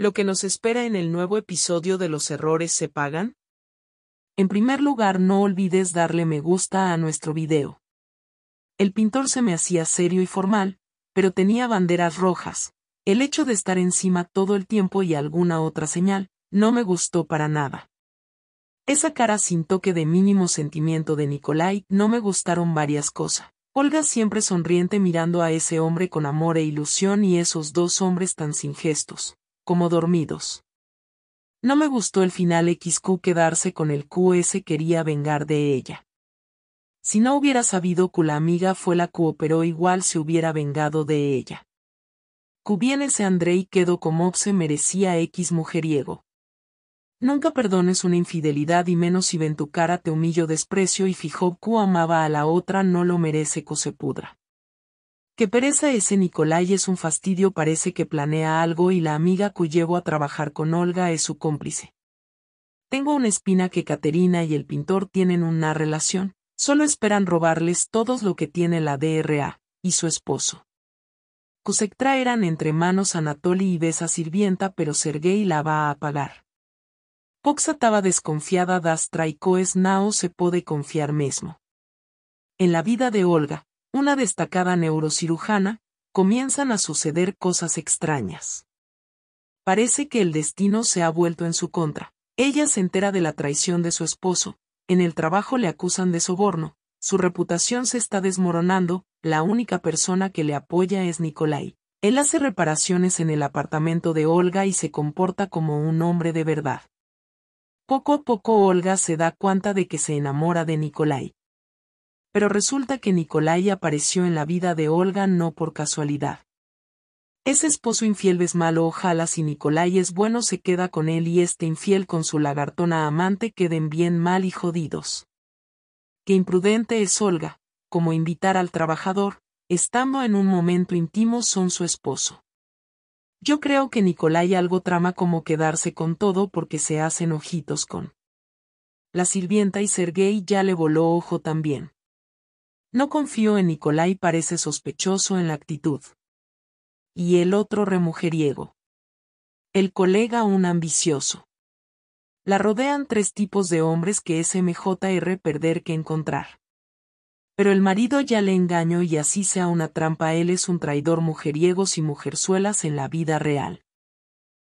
lo que nos espera en el nuevo episodio de Los errores se pagan? En primer lugar, no olvides darle me gusta a nuestro video. El pintor se me hacía serio y formal, pero tenía banderas rojas. El hecho de estar encima todo el tiempo y alguna otra señal, no me gustó para nada. Esa cara sin toque de mínimo sentimiento de Nicolai no me gustaron varias cosas. Olga siempre sonriente mirando a ese hombre con amor e ilusión y esos dos hombres tan sin gestos como dormidos. No me gustó el final XQ quedarse con el QS quería vengar de ella. Si no hubiera sabido que la amiga fue la Q pero igual se hubiera vengado de ella. Q bien ese y quedó como se merecía X mujeriego. Nunca perdones una infidelidad y menos si ven tu cara te humillo desprecio y fijó Q amaba a la otra no lo merece Q se pudra. Que pereza ese Nicolai es un fastidio parece que planea algo y la amiga cuyo a trabajar con Olga es su cómplice. Tengo una espina que Caterina y el pintor tienen una relación, solo esperan robarles todos lo que tiene la DRA, y su esposo. Kusek traerán entre manos Anatoly y besa sirvienta pero Sergei la va a apagar. Poxa estaba desconfiada das traicoes nao se puede confiar mesmo En la vida de Olga, una destacada neurocirujana, comienzan a suceder cosas extrañas. Parece que el destino se ha vuelto en su contra. Ella se entera de la traición de su esposo, en el trabajo le acusan de soborno, su reputación se está desmoronando, la única persona que le apoya es Nicolai. Él hace reparaciones en el apartamento de Olga y se comporta como un hombre de verdad. Poco a poco Olga se da cuenta de que se enamora de Nicolai pero resulta que Nicolai apareció en la vida de Olga no por casualidad. Ese esposo infiel es malo ojalá si Nicolai es bueno se queda con él y este infiel con su lagartona amante queden bien mal y jodidos. Qué imprudente es Olga, como invitar al trabajador, estando en un momento íntimo son su esposo. Yo creo que Nicolai algo trama como quedarse con todo porque se hacen ojitos con. La sirvienta y Sergei ya le voló ojo también. No confío en Nicolai parece sospechoso en la actitud. Y el otro remujeriego. El colega un ambicioso. La rodean tres tipos de hombres que es perder que encontrar. Pero el marido ya le engañó y así sea una trampa él es un traidor mujeriegos y mujerzuelas en la vida real.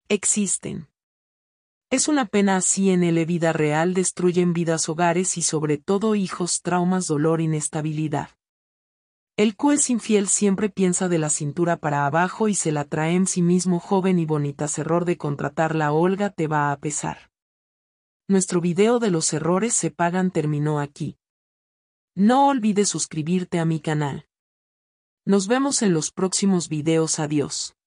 Existen. Es una pena así en el vida real destruyen vidas hogares y sobre todo hijos traumas dolor inestabilidad. El cuez es infiel siempre piensa de la cintura para abajo y se la trae en sí mismo joven y bonitas error de contratar la Olga te va a pesar. Nuestro video de los errores se pagan terminó aquí. No olvides suscribirte a mi canal. Nos vemos en los próximos videos adiós.